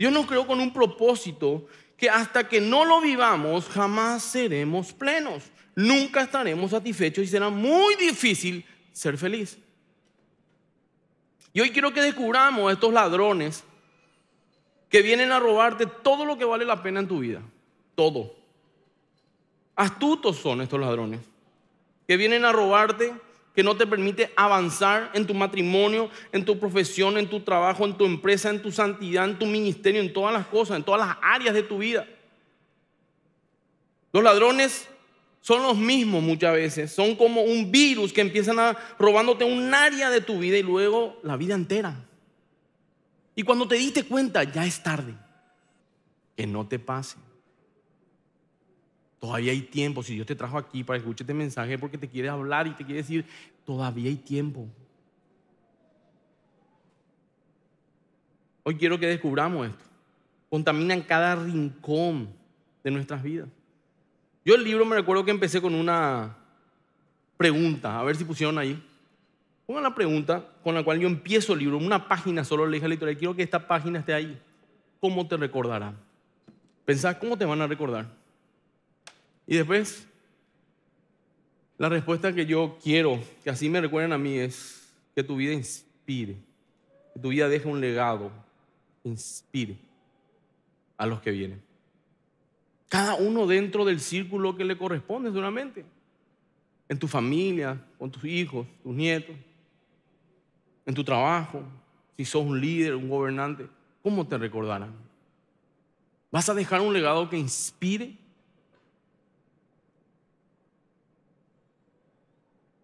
Dios nos creó con un propósito que hasta que no lo vivamos jamás seremos plenos. Nunca estaremos satisfechos y será muy difícil ser feliz. Y hoy quiero que descubramos estos ladrones que vienen a robarte todo lo que vale la pena en tu vida. Todo. Astutos son estos ladrones que vienen a robarte que no te permite avanzar en tu matrimonio, en tu profesión, en tu trabajo, en tu empresa, en tu santidad, en tu ministerio, en todas las cosas, en todas las áreas de tu vida. Los ladrones son los mismos muchas veces, son como un virus que empiezan a robándote un área de tu vida y luego la vida entera. Y cuando te diste cuenta, ya es tarde. Que no te pase. Todavía hay tiempo. Si Dios te trajo aquí para escuchar este mensaje porque te quiere hablar y te quiere decir, todavía hay tiempo. Hoy quiero que descubramos esto. Contaminan cada rincón de nuestras vidas. Yo el libro me recuerdo que empecé con una pregunta, a ver si pusieron ahí. Pongan la pregunta con la cual yo empiezo el libro, una página solo le dije al lector, quiero que esta página esté ahí. ¿Cómo te recordará? Pensá, ¿cómo te van a recordar? Y después, la respuesta que yo quiero, que así me recuerden a mí, es que tu vida inspire, que tu vida deje un legado, inspire a los que vienen. Cada uno dentro del círculo que le corresponde, seguramente. En tu familia, con tus hijos, tus nietos, en tu trabajo, si sos un líder, un gobernante, ¿cómo te recordarán? ¿Vas a dejar un legado que inspire?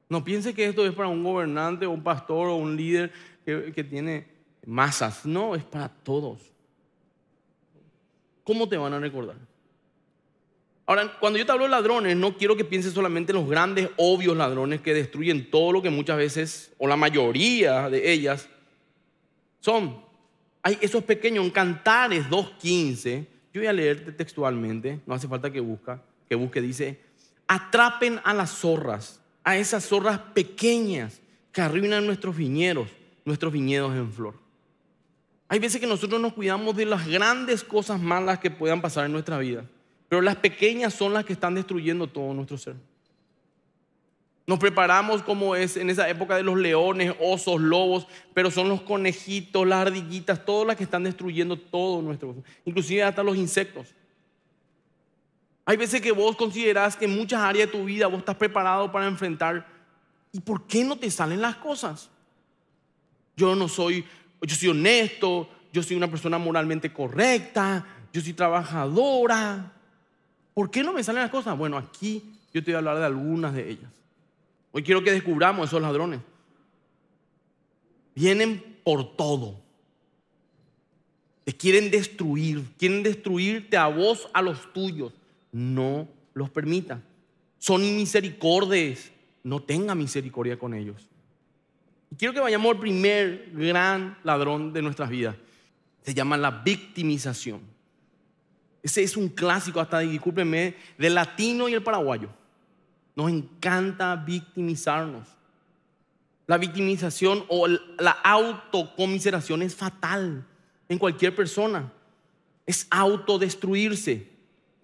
No piense que esto es para un gobernante, o un pastor o un líder que, tiene masas. No, es para todos. ¿Cómo te van a recordar? Ahora, cuando yo te hablo de ladrones, no quiero que pienses solamente en los grandes, obvios ladrones que destruyen todo lo que muchas veces, o la mayoría de ellas, son. Hay esos pequeños, en Cantares 2.15, yo voy a leerte textualmente, no hace falta que, busque, que busque, dice, atrapen a las zorras a esas zorras pequeñas que arruinan nuestros viñedos, nuestros viñedos en flor. Hay veces que nosotros nos cuidamos de las grandes cosas malas que puedan pasar en nuestra vida, pero las pequeñas son las que están destruyendo todo nuestro ser. Nos preparamos como es en esa época de los leones, osos, lobos, pero son los conejitos, las ardillitas, todas las que están destruyendo todo nuestro, inclusive hasta los insectos. Hay veces que vos considerás que en muchas áreas de tu vida vos estás preparado para enfrentar. ¿Y por qué no te salen las cosas? Yo no soy, yo soy honesto, yo soy una persona moralmente correcta, yo soy trabajadora. ¿Por qué no me salen las cosas? Bueno, aquí yo te voy a hablar de algunas de ellas. Hoy quiero que descubramos esos ladrones. Vienen por todo. Te quieren destruir, quieren destruirte a vos, a los tuyos no los permita. Son inmisericordes, no tenga misericordia con ellos. Y quiero que vayamos al primer gran ladrón de nuestras vidas. Se llama la victimización. Ese es un clásico, hasta discúlpenme, del latino y el paraguayo. Nos encanta victimizarnos. La victimización o la autocomiseración es fatal en cualquier persona. Es autodestruirse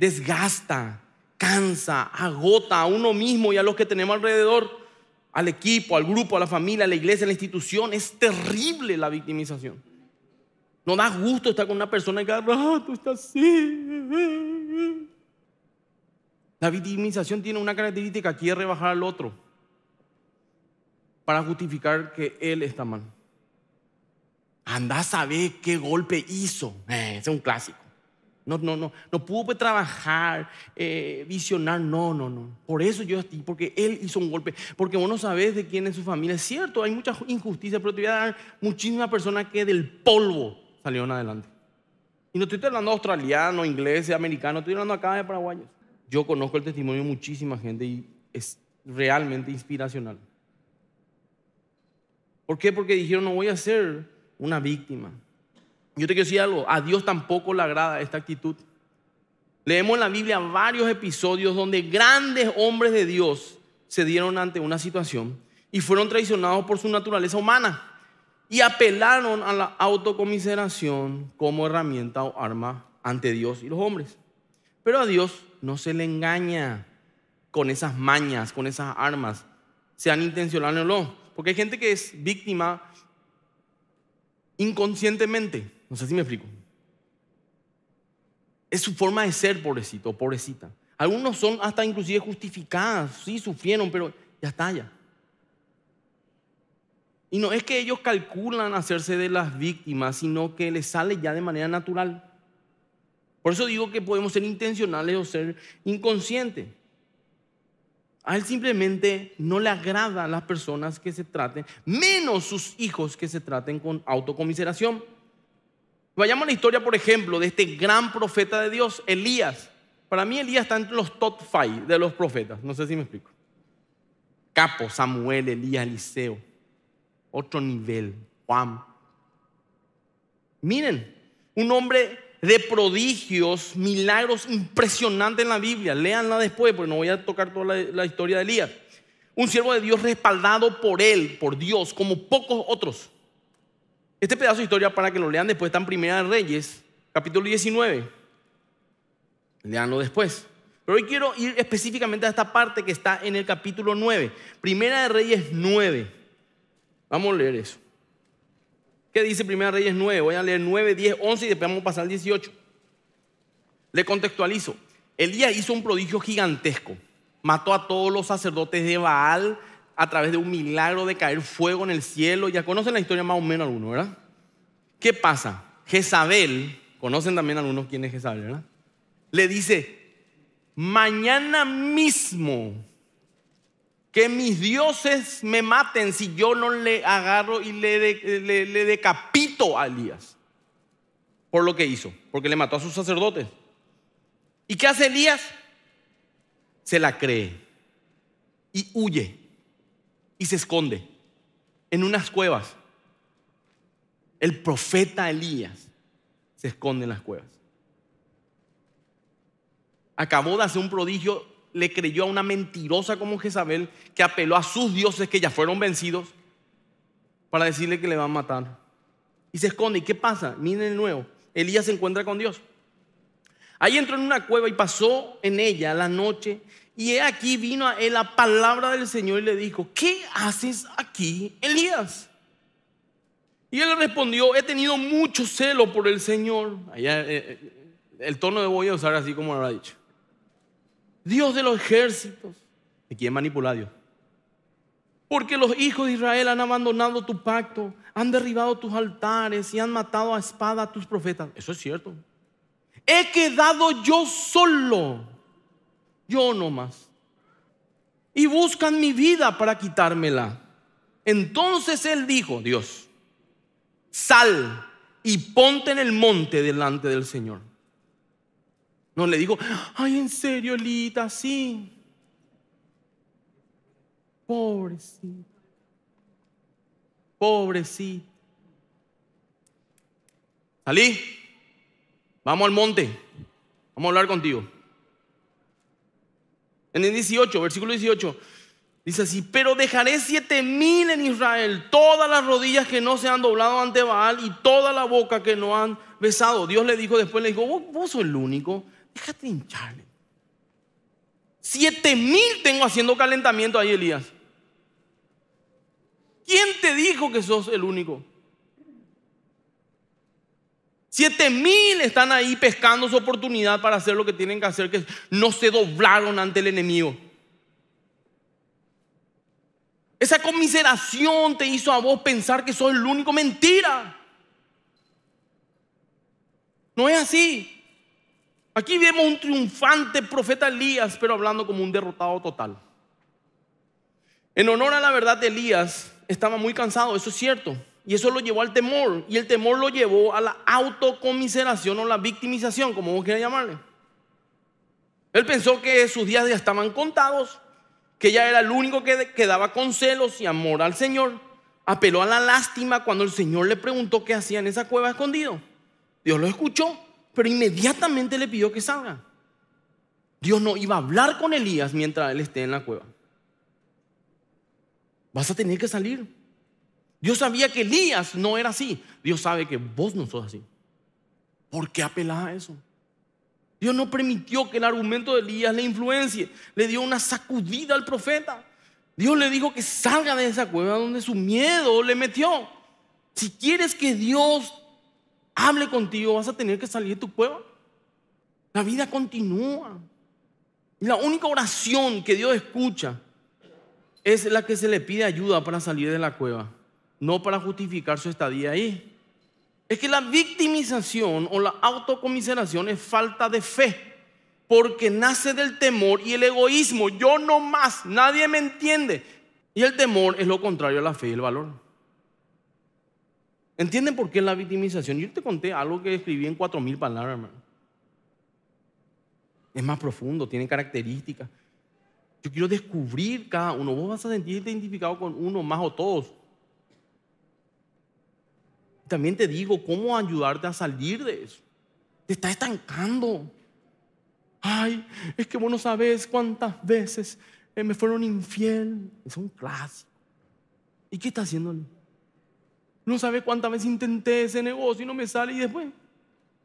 desgasta, cansa, agota a uno mismo y a los que tenemos alrededor, al equipo, al grupo, a la familia, a la iglesia, a la institución. Es terrible la victimización. No da gusto estar con una persona que rato ah, está así. La victimización tiene una característica, quiere rebajar al otro para justificar que él está mal. Anda a saber qué golpe hizo. Eh, es un clásico. No, no, no, no pudo pues, trabajar, eh, visionar, no, no, no. Por eso yo estoy, porque él hizo un golpe, porque vos no sabés de quién es su familia. Es cierto, hay muchas injusticias pero te voy a dar muchísimas personas que del polvo salieron adelante. Y no estoy hablando de australianos, ingleses, americanos, estoy hablando acá de paraguayos. Yo conozco el testimonio de muchísima gente y es realmente inspiracional. ¿Por qué? Porque dijeron, no voy a ser una víctima. Yo te quiero decir algo, a Dios tampoco le agrada esta actitud. Leemos en la Biblia varios episodios donde grandes hombres de Dios se dieron ante una situación y fueron traicionados por su naturaleza humana y apelaron a la autocomiseración como herramienta o arma ante Dios y los hombres. Pero a Dios no se le engaña con esas mañas, con esas armas, sean intencionales o no, porque hay gente que es víctima inconscientemente. No sé si me explico. Es su forma de ser, pobrecito o pobrecita. Algunos son hasta inclusive justificadas, sí, sufrieron, pero ya está ya. Y no es que ellos calculan hacerse de las víctimas, sino que les sale ya de manera natural. Por eso digo que podemos ser intencionales o ser inconscientes. A él simplemente no le agrada a las personas que se traten, menos sus hijos que se traten con autocomiseración. Vayamos a la historia, por ejemplo, de este gran profeta de Dios, Elías. Para mí Elías está entre los top five de los profetas. No sé si me explico. Capo, Samuel, Elías, Eliseo. Otro nivel, Juan. Miren, un hombre de prodigios, milagros impresionantes en la Biblia. Leanla después, porque no voy a tocar toda la historia de Elías. Un siervo de Dios respaldado por él, por Dios, como pocos otros. Este pedazo de historia para que lo lean después está en Primera de Reyes, capítulo 19. Leanlo después. Pero hoy quiero ir específicamente a esta parte que está en el capítulo 9. Primera de Reyes 9. Vamos a leer eso. ¿Qué dice Primera de Reyes 9? Voy a leer 9, 10, 11 y después vamos a pasar al 18. Le contextualizo. Elías hizo un prodigio gigantesco. Mató a todos los sacerdotes de Baal a través de un milagro de caer fuego en el cielo. Ya conocen la historia más o menos alguno, ¿verdad? ¿Qué pasa? Jezabel, conocen también algunos quién es Jezabel, ¿verdad? Le dice, mañana mismo que mis dioses me maten si yo no le agarro y le, le, decapito a Elías por lo que hizo, porque le mató a sus sacerdotes. ¿Y qué hace Elías? Se la cree y huye y se esconde en unas cuevas. El profeta Elías se esconde en las cuevas. Acabó de hacer un prodigio, le creyó a una mentirosa como Jezabel que apeló a sus dioses que ya fueron vencidos para decirle que le van a matar. Y se esconde. ¿Y qué pasa? Miren de nuevo. Elías se encuentra con Dios. Ahí entró en una cueva y pasó en ella la noche y aquí vino a él la palabra del Señor y le dijo, ¿qué haces aquí, Elías? Y él respondió, he tenido mucho celo por el Señor. Eh, eh, el tono de voy a usar así como lo ha dicho. Dios de los ejércitos. ¿De quién manipula Dios? Porque los hijos de Israel han abandonado tu pacto, han derribado tus altares y han matado a espada a tus profetas. Eso es cierto. He quedado yo solo yo nomás. Y buscan mi vida para quitármela. Entonces él dijo, Dios, sal y ponte en el monte delante del Señor. No le digo, ay, en serio, Lita, sí. Pobrecito. Pobrecito. Salí. Vamos al monte. Vamos a hablar contigo. En el 18, versículo 18, dice así, pero dejaré siete mil en Israel, todas las rodillas que no se han doblado ante Baal y toda la boca que no han besado. Dios le dijo después, le dijo, vos, sos el único, déjate hincharle. Siete mil tengo haciendo calentamiento ahí, Elías. ¿Quién te dijo que sos el único? Siete mil están ahí pescando su oportunidad para hacer lo que tienen que hacer, que no se doblaron ante el enemigo. Esa comiseración te hizo a vos pensar que soy el único. Mentira. No es así. Aquí vemos un triunfante profeta Elías, pero hablando como un derrotado total. En honor a la verdad de Elías, estaba muy cansado, eso es cierto. Y eso lo llevó al temor. Y el temor lo llevó a la autocomiseración o la victimización, como vos quieras llamarle. Él pensó que sus días ya estaban contados, que ya era el único que quedaba con celos y amor al Señor. Apeló a la lástima cuando el Señor le preguntó qué hacía en esa cueva escondido. Dios lo escuchó, pero inmediatamente le pidió que salga. Dios no iba a hablar con Elías mientras él esté en la cueva. Vas a tener que salir. Dios sabía que Elías no era así. Dios sabe que vos no sos así. ¿Por qué apelás a eso? Dios no permitió que el argumento de Elías le influencie. Le dio una sacudida al profeta. Dios le dijo que salga de esa cueva donde su miedo le metió. Si quieres que Dios hable contigo, vas a tener que salir de tu cueva. La vida continúa. La única oración que Dios escucha es la que se le pide ayuda para salir de la cueva no para justificar su estadía ahí. Es que la victimización o la autocomiseración es falta de fe, porque nace del temor y el egoísmo. Yo no más, nadie me entiende. Y el temor es lo contrario a la fe y el valor. ¿Entienden por qué la victimización? Yo te conté algo que escribí en 4.000 palabras, hermano. Es más profundo, tiene características. Yo quiero descubrir cada uno. Vos vas a sentirte identificado con uno más o todos. También te digo cómo ayudarte a salir de eso. Te está estancando. Ay, es que vos no sabes cuántas veces eh, me fueron infiel. Es un clásico. ¿Y qué está haciendo? No sabes cuántas veces intenté ese negocio y no me sale y después.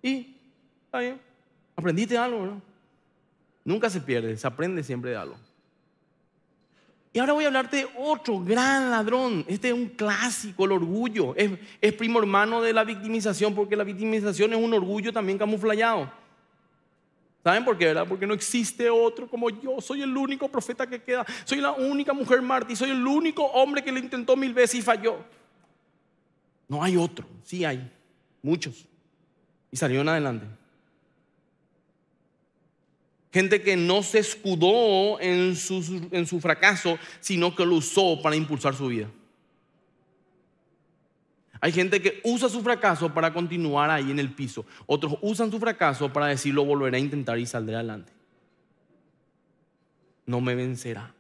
Y, está bien. Aprendiste algo, ¿no? Nunca se pierde, se aprende siempre de algo. Y ahora voy a hablarte de otro gran ladrón. Este es un clásico, el orgullo. Es, primo hermano de la victimización, porque la victimización es un orgullo también camuflado. ¿Saben por qué, verdad? Porque no existe otro como yo. Soy el único profeta que queda. Soy la única mujer mártir. Soy el único hombre que lo intentó mil veces y falló. No hay otro. Sí hay. Muchos. Y salieron adelante. Gente que no se escudó en su, fracaso, sino que lo usó para impulsar su vida. Hay gente que usa su fracaso para continuar ahí en el piso. Otros usan su fracaso para decir lo volveré a intentar y saldré adelante. No me vencerá.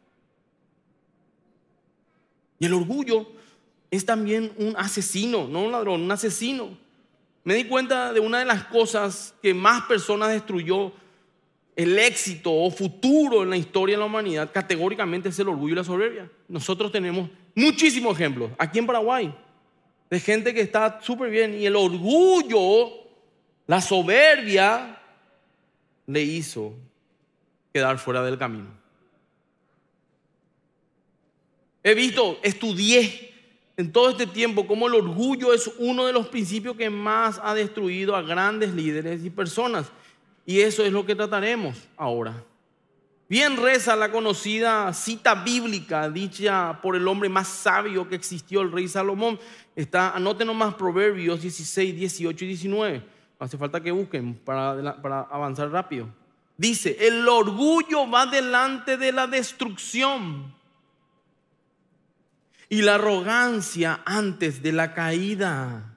Y el orgullo es también un asesino, no un ladrón, un asesino. Me di cuenta de una de las cosas que más personas destruyó el éxito o futuro en la historia de la humanidad categóricamente es el orgullo y la soberbia. Nosotros tenemos muchísimos ejemplos aquí en Paraguay de gente que está súper bien y el orgullo, la soberbia le hizo quedar fuera del camino. He visto, estudié en todo este tiempo cómo el orgullo es uno de los principios que más ha destruido a grandes líderes y personas. Y eso es lo que trataremos ahora. Bien reza la conocida cita bíblica dicha por el hombre más sabio que existió, el rey Salomón. Está, anoten nomás Proverbios 16, 18 y 19. hace falta que busquen para avanzar rápido. Dice, el orgullo va delante de la destrucción y la arrogancia antes de la caída.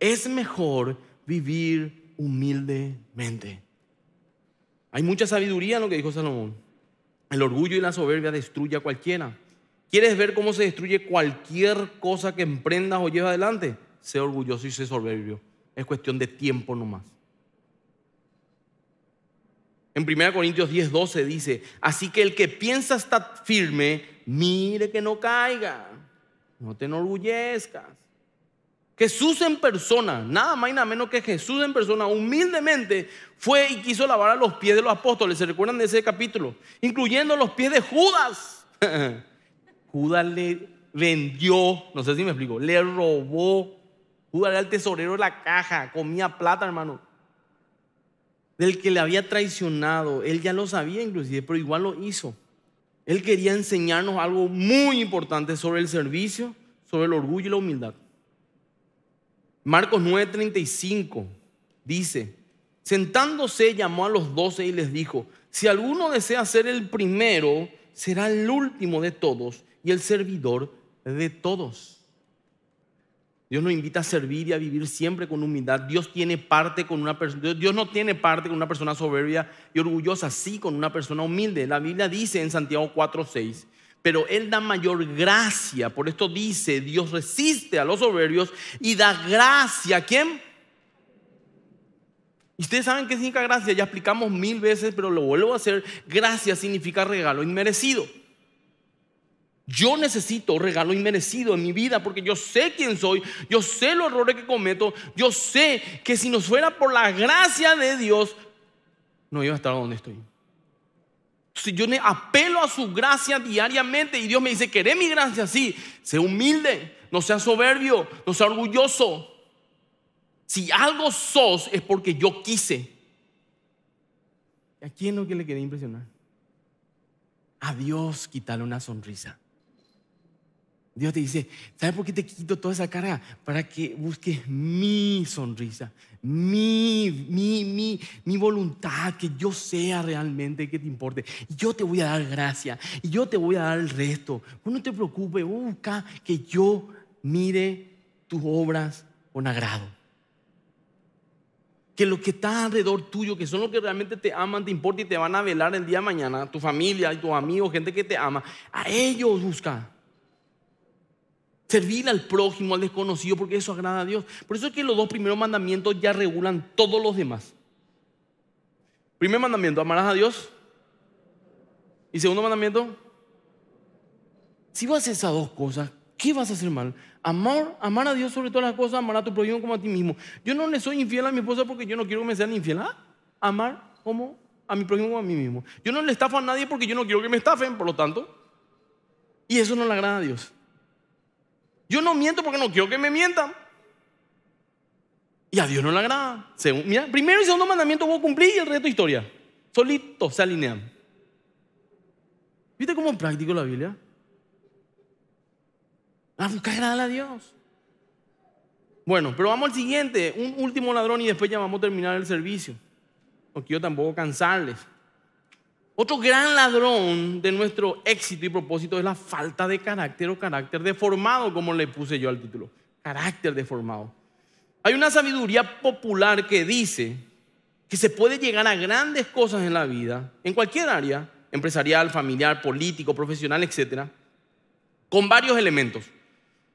Es mejor vivir humildemente. Hay mucha sabiduría en lo que dijo Salomón. El orgullo y la soberbia destruye a cualquiera. ¿Quieres ver cómo se destruye cualquier cosa que emprendas o lleves adelante? Sé orgulloso y sé soberbio. Es cuestión de tiempo nomás. En 1 Corintios 10, 12 dice, así que el que piensa está firme, mire que no caiga, no te enorgullezcas. Jesús en persona, nada más y nada menos que Jesús en persona, humildemente fue y quiso lavar a los pies de los apóstoles. ¿Se recuerdan de ese capítulo? Incluyendo los pies de Judas. Judas le vendió, no sé si me explico, le robó. Judas era el tesorero de la caja, comía plata, hermano. Del que le había traicionado. Él ya lo sabía inclusive, pero igual lo hizo. Él quería enseñarnos algo muy importante sobre el servicio, sobre el orgullo y la humildad. Marcos 9:35 dice, sentándose llamó a los doce y les dijo, si alguno desea ser el primero, será el último de todos y el servidor de todos. Dios nos invita a servir y a vivir siempre con humildad. Dios tiene parte con una persona, Dios no tiene parte con una persona soberbia y orgullosa, sí con una persona humilde. La Biblia dice en Santiago 4:6, pero Él da mayor gracia. Por esto dice, Dios resiste a los soberbios y da gracia. ¿A quién? Ustedes saben qué significa gracia, ya explicamos mil veces, pero lo vuelvo a hacer. Gracia significa regalo inmerecido. Yo necesito regalo inmerecido en mi vida porque yo sé quién soy, yo sé los errores que cometo, yo sé que si no fuera por la gracia de Dios, no iba a estar donde estoy. Si yo apelo a su gracia diariamente y Dios me dice, queré mi gracia, sí, sé humilde, no sea soberbio, no sea orgulloso. Si algo sos es porque yo quise. ¿A quién lo que le quería impresionar? A Dios quitarle una sonrisa. Dios te dice, ¿sabes por qué te quito toda esa carga? Para que busques mi sonrisa, mi, mi, mi, mi voluntad, que yo sea realmente que te importe. Yo te voy a dar gracia y yo te voy a dar el resto. Pues no te preocupes, busca que yo mire tus obras con agrado. Que lo que está alrededor tuyo, que son los que realmente te aman, te importan y te van a velar el día de mañana, tu familia, tus amigos, gente que te ama, a ellos busca Servir al prójimo, al desconocido, porque eso agrada a Dios. Por eso es que los dos primeros mandamientos ya regulan todos los demás. Primer mandamiento, amarás a Dios. Y segundo mandamiento, si vas a hacer esas dos cosas, ¿qué vas a hacer mal? Amar, amar a Dios sobre todas las cosas, amar a tu prójimo como a ti mismo. Yo no le soy infiel a mi esposa porque yo no quiero que me sean infiel. Ah, amar como a mi prójimo como a mí mismo. Yo no le estafo a nadie porque yo no quiero que me estafen, por lo tanto. Y eso no le agrada a Dios. Yo no miento porque no quiero que me mientan. Y a Dios no le agrada. mira, primero y segundo mandamiento vos cumplís y el resto historia. Solito, se alinean. ¿Viste cómo práctico la Biblia? A ah, buscar a Dios. Bueno, pero vamos al siguiente, un último ladrón y después ya vamos a terminar el servicio. No quiero tampoco cansarles. Otro gran ladrón de nuestro éxito y propósito es la falta de carácter o carácter deformado, como le puse yo al título. Carácter deformado. Hay una sabiduría popular que dice que se puede llegar a grandes cosas en la vida, en cualquier área, empresarial, familiar, político, profesional, etc., con varios elementos,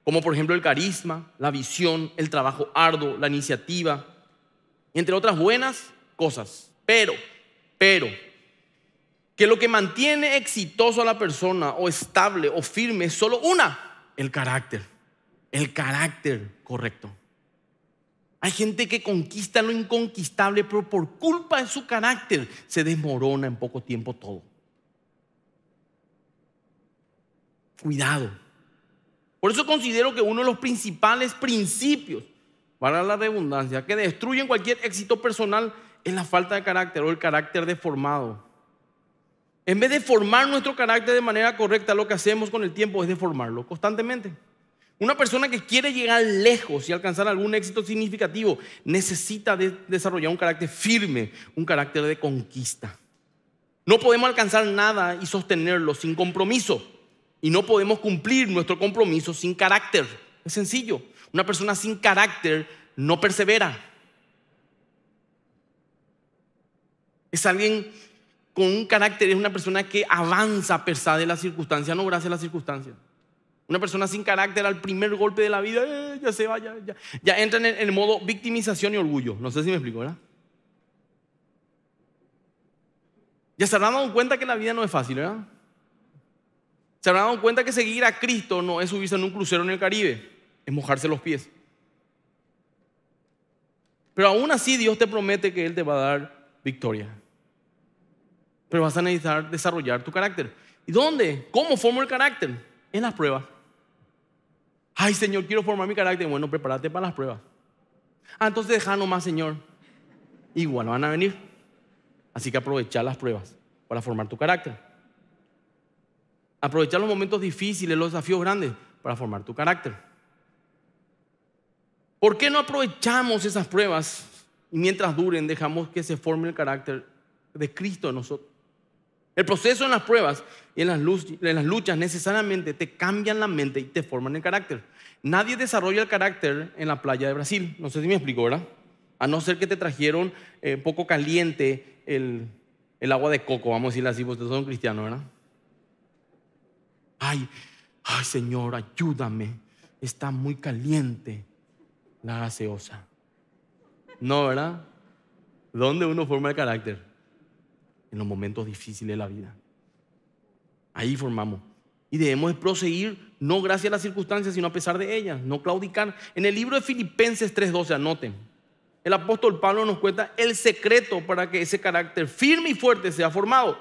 como por ejemplo el carisma, la visión, el trabajo arduo, la iniciativa, entre otras buenas cosas. Pero, pero, que lo que mantiene exitoso a la persona o estable o firme es solo una, el carácter. El carácter correcto. Hay gente que conquista lo inconquistable, pero por culpa de su carácter se desmorona en poco tiempo todo. Cuidado. Por eso considero que uno de los principales principios, para la redundancia, que destruyen cualquier éxito personal es la falta de carácter o el carácter deformado. En vez de formar nuestro carácter de manera correcta, lo que hacemos con el tiempo es deformarlo constantemente. Una persona que quiere llegar lejos y alcanzar algún éxito significativo necesita desarrollar un carácter firme, un carácter de conquista. No podemos alcanzar nada y sostenerlo sin compromiso. Y no podemos cumplir nuestro compromiso sin carácter. Es sencillo. Una persona sin carácter no persevera. Es alguien con un carácter es una persona que avanza a pesar de las circunstancias, no gracias a las circunstancias. Una persona sin carácter al primer golpe de la vida, eh, ya se va, ya, ya, entra en el, modo victimización y orgullo. No sé si me explico, ¿verdad? Ya se habrán dado cuenta que la vida no es fácil, ¿verdad? Se habrán dado cuenta que seguir a Cristo no es subirse en un crucero en el Caribe, es mojarse los pies. Pero aún así Dios te promete que Él te va a dar victoria. Pero vas a necesitar desarrollar tu carácter. ¿Y dónde? ¿Cómo formo el carácter? En las pruebas. Ay, Señor, quiero formar mi carácter. Bueno, prepárate para las pruebas. Ah, entonces deja nomás, Señor. Igual van a venir. Así que aprovecha las pruebas para formar tu carácter. Aprovecha los momentos difíciles, los desafíos grandes para formar tu carácter. ¿Por qué no aprovechamos esas pruebas y mientras duren dejamos que se forme el carácter de Cristo en nosotros? El proceso en las pruebas y en las, luchas necesariamente te cambian la mente y te forman el carácter. Nadie desarrolla el carácter en la playa de Brasil. No sé si me explico, ¿verdad? A no ser que te trajeron eh, poco caliente el, agua de coco, vamos a decirlo así, porque ustedes son cristianos, ¿verdad? Ay, ay, Señor, ayúdame. Está muy caliente la gaseosa. No, ¿verdad? ¿Dónde uno forma el carácter? en los momentos difíciles de la vida. Ahí formamos. Y debemos proseguir no gracias a las circunstancias, sino a pesar de ellas, no claudicar. En el libro de Filipenses 3:12, anoten, el apóstol Pablo nos cuenta el secreto para que ese carácter firme y fuerte sea formado.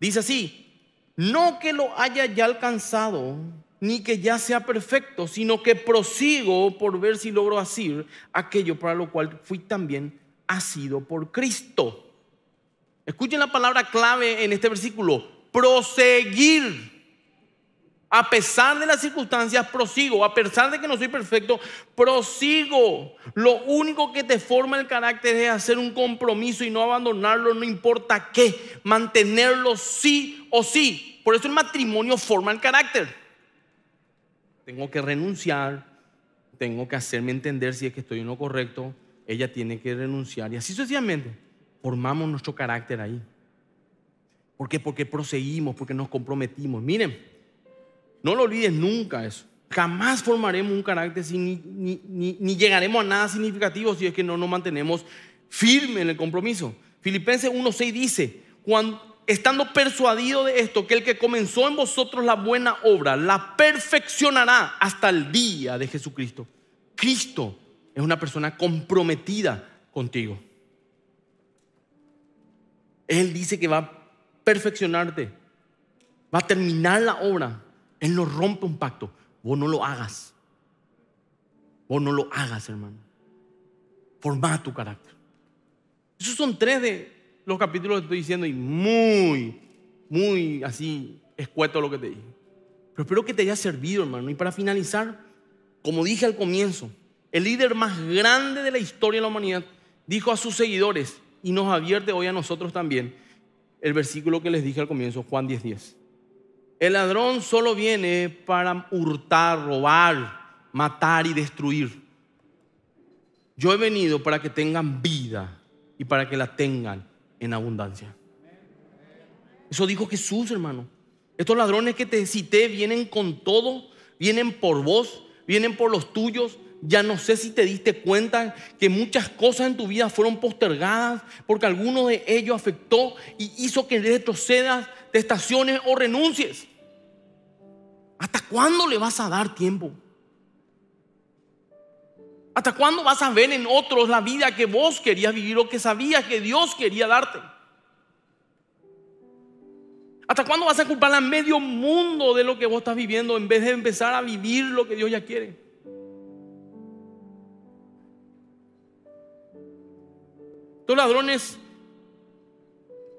Dice así, no que lo haya ya alcanzado, ni que ya sea perfecto, sino que prosigo por ver si logro hacer aquello para lo cual fui también asido por Cristo. Escuchen la palabra clave en este versículo, proseguir. A pesar de las circunstancias, prosigo. A pesar de que no soy perfecto, prosigo. Lo único que te forma el carácter es hacer un compromiso y no abandonarlo, no importa qué. Mantenerlo sí o sí. Por eso el matrimonio forma el carácter. Tengo que renunciar, tengo que hacerme entender si es que estoy en lo correcto. Ella tiene que renunciar y así sucesivamente formamos nuestro carácter ahí. ¿Por qué? Porque proseguimos, porque nos comprometimos. Miren, no lo olvides nunca eso. Jamás formaremos un carácter sin, ni, llegaremos a nada significativo si es que no nos mantenemos firme en el compromiso. Filipenses 1.6 dice, cuando, estando persuadido de esto, que el que comenzó en vosotros la buena obra, la perfeccionará hasta el día de Jesucristo. Cristo es una persona comprometida contigo. Él dice que va a perfeccionarte, va a terminar la obra. Él no rompe un pacto. Vos no lo hagas. Vos no lo hagas, hermano. Forma tu carácter. Esos son tres de los capítulos que estoy diciendo y muy, muy así escueto lo que te dije. Pero espero que te haya servido, hermano. Y para finalizar, como dije al comienzo, el líder más grande de la historia de la humanidad dijo a sus seguidores, y nos advierte hoy a nosotros también el versículo que les dije al comienzo, Juan 10:10. El ladrón solo viene para hurtar, robar, matar y destruir. Yo he venido para que tengan vida y para que la tengan en abundancia. Eso dijo Jesús, hermano. Estos ladrones que te cité vienen con todo, vienen por vos, vienen por los tuyos, ya no sé si te diste cuenta que muchas cosas en tu vida fueron postergadas porque alguno de ellos afectó y hizo que retrocedas, te estaciones o renuncies. ¿Hasta cuándo le vas a dar tiempo? ¿Hasta cuándo vas a ver en otros la vida que vos querías vivir o que sabías que Dios quería darte? ¿Hasta cuándo vas a culpar a medio mundo de lo que vos estás viviendo en vez de empezar a vivir lo que Dios ya quiere? Estos ladrones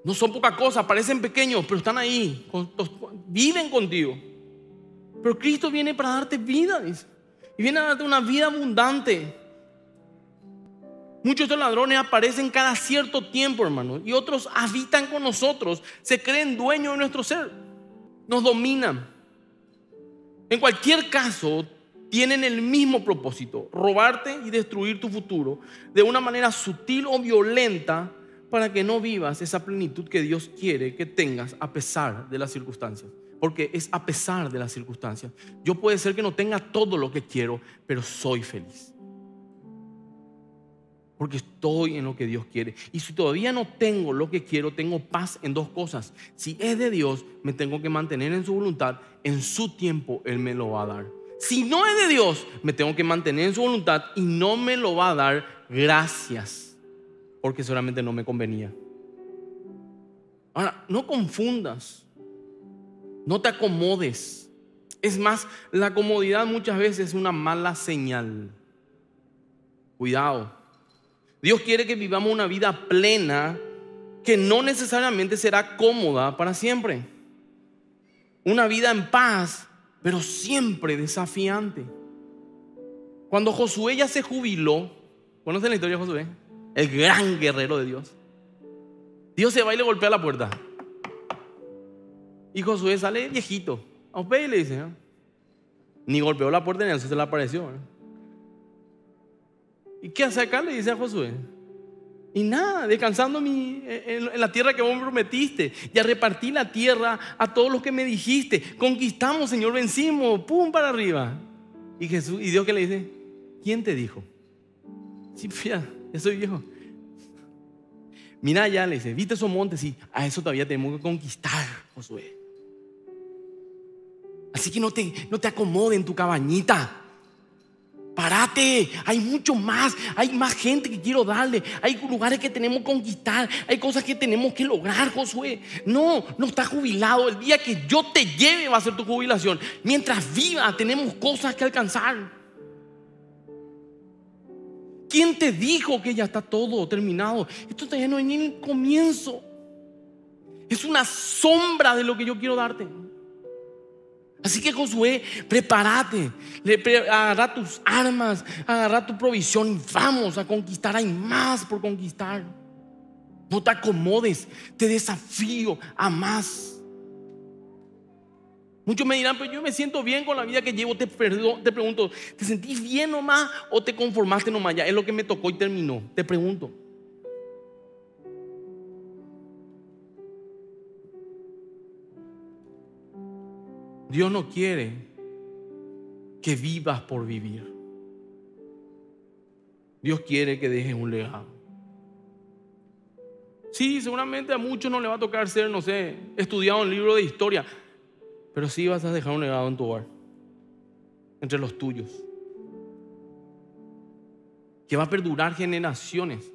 no son poca cosa, parecen pequeños, pero están ahí, viven contigo. Pero Cristo viene para darte vida, Y viene a darte una vida abundante. Muchos de estos ladrones aparecen cada cierto tiempo, hermano. Y otros habitan con nosotros, se creen dueños de nuestro ser, nos dominan. En cualquier caso, tienen el mismo propósito, robarte y destruir tu futuro de una manera sutil o violenta para que no vivas esa plenitud que Dios quiere que tengas a pesar de las circunstancias. Porque es a pesar de las circunstancias. Yo puede ser que no tenga todo lo que quiero, pero soy feliz. Porque estoy en lo que Dios quiere. Y si todavía no tengo lo que quiero, tengo paz en dos cosas. Si es de Dios, me tengo que mantener en su voluntad. En su tiempo Él me lo va a dar. Si no es de Dios, me tengo que mantener en su voluntad y no me lo va a dar gracias, porque solamente no me convenía. Ahora, no confundas, no te acomodes. Es más, la comodidad muchas veces es una mala señal. Cuidado. Dios quiere que vivamos una vida plena que no necesariamente será cómoda para siempre. Una vida en paz pero siempre desafiante. Cuando Josué ya se jubiló, ¿conocen la historia de Josué? El gran guerrero de Dios. Dios se va y le golpea la puerta. Y Josué sale viejito. A usted y le dice, ah, ni golpeó la puerta ni entonces se le apareció. ¿eh?". ¿Y qué hace acá? Le dice a Josué. Y nada, descansando mi, eh, en, la tierra que vos me prometiste. Ya repartí la tierra a todos los que me dijiste. Conquistamos, Señor, vencimos. ¡Pum! Para arriba. Y Jesús, y Dios que le dice, ¿quién te dijo? Sí, fía, pues ya soy viejo. Mira ya, le dice, ¿viste esos montes? Sí, a eso todavía tenemos que conquistar, Josué. Así que no te, no te acomode en tu cabañita. Parate, hay mucho más, hay más gente que quiero darle, hay lugares que tenemos que conquistar, hay cosas que tenemos que lograr, Josué. No, no estás jubilado, el día que yo te lleve va a ser tu jubilación. Mientras viva tenemos cosas que alcanzar. ¿Quién te dijo que ya está todo terminado? Esto todavía no es ni el comienzo. Es una sombra de lo que yo quiero darte. Así que Josué, prepárate, agarra tus armas, agarra tu provisión y vamos a conquistar. Hay más por conquistar. No te acomodes, te desafío a más. Muchos me dirán, pero yo me siento bien con la vida que llevo. Te, te pregunto, ¿te sentís bien nomás o te conformaste nomás? Ya es lo que me tocó y terminó. Te pregunto. Dios no quiere que vivas por vivir. Dios quiere que dejes un legado. Sí, seguramente a muchos no le va a tocar ser, no sé, estudiado un libro de historia, pero sí vas a dejar un legado en tu hogar, entre los tuyos, que va a perdurar generaciones.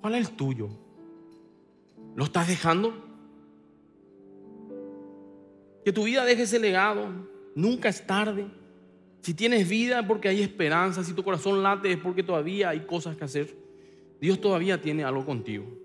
¿Cuál es el tuyo? ¿Lo estás dejando? Que tu vida deje ese legado. Nunca es tarde. Si tienes vida es porque hay esperanza. Si tu corazón late es porque todavía hay cosas que hacer. Dios todavía tiene algo contigo.